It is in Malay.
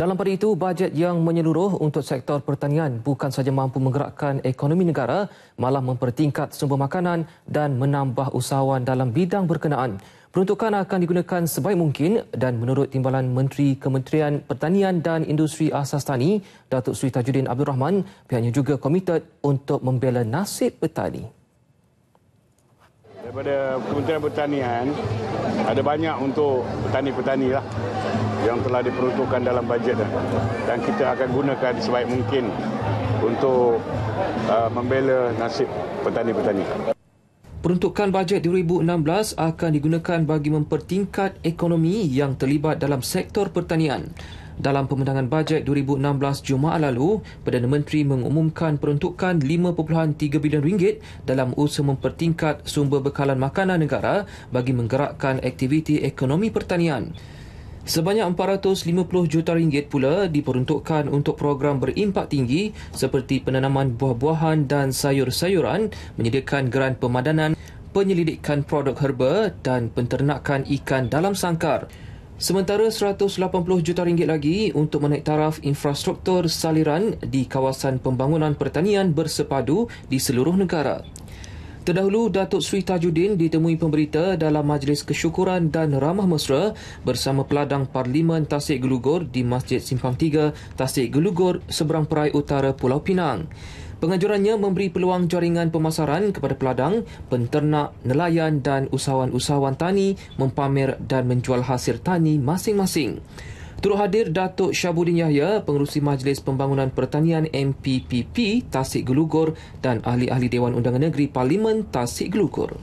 Dalam pada itu, bajet yang menyeluruh untuk sektor pertanian bukan saja mampu menggerakkan ekonomi negara, malah mempertingkat sumber makanan dan menambah usahawan dalam bidang berkenaan. Peruntukan akan digunakan sebaik mungkin dan menurut Timbalan Menteri Kementerian Pertanian dan Industri Asas Tani, Datuk Sri Tajuddin Abdul Rahman, pihaknya juga komited untuk membela nasib petani. Daripada Kementerian Pertanian, ada banyak untuk petani-petani lah yang telah diperuntukkan dalam bajet dan kita akan gunakan sebaik mungkin untuk uh, membela nasib petani-petani. Peruntukan bajet 2016 akan digunakan bagi mempertingkat ekonomi yang terlibat dalam sektor pertanian. Dalam pemandangan bajet 2016 Jumaat lalu, Perdana Menteri mengumumkan peruntukan 5.3 bilion ringgit dalam usaha mempertingkat sumber bekalan makanan negara bagi menggerakkan aktiviti ekonomi pertanian. Sebanyak 450 juta ringgit pula diperuntukkan untuk program berimpak tinggi seperti penanaman buah-buahan dan sayur-sayuran, menyediakan geran pemadanan, penyelidikan produk herba dan penternakan ikan dalam sangkar. Sementara 180 juta ringgit lagi untuk menaik taraf infrastruktur saliran di kawasan pembangunan pertanian bersepadu di seluruh negara. Terdahulu, Datuk Sri Tajuddin ditemui pemberita dalam majlis kesyukuran dan ramah mesra bersama peladang Parlimen Tasik Gelugor di Masjid Simpang Tiga, Tasik Gelugor, seberang perai utara Pulau Pinang. Penganjurannya memberi peluang jaringan pemasaran kepada peladang, penternak, nelayan dan usahawan-usahawan tani mempamer dan menjual hasil tani masing-masing. Turut hadir Datuk Syabudin Yahya, Pengerusi Majlis Pembangunan Pertanian MPPP Tasik Gelugor dan ahli-ahli Dewan Undangan Negeri Parlimen Tasik Gelugor.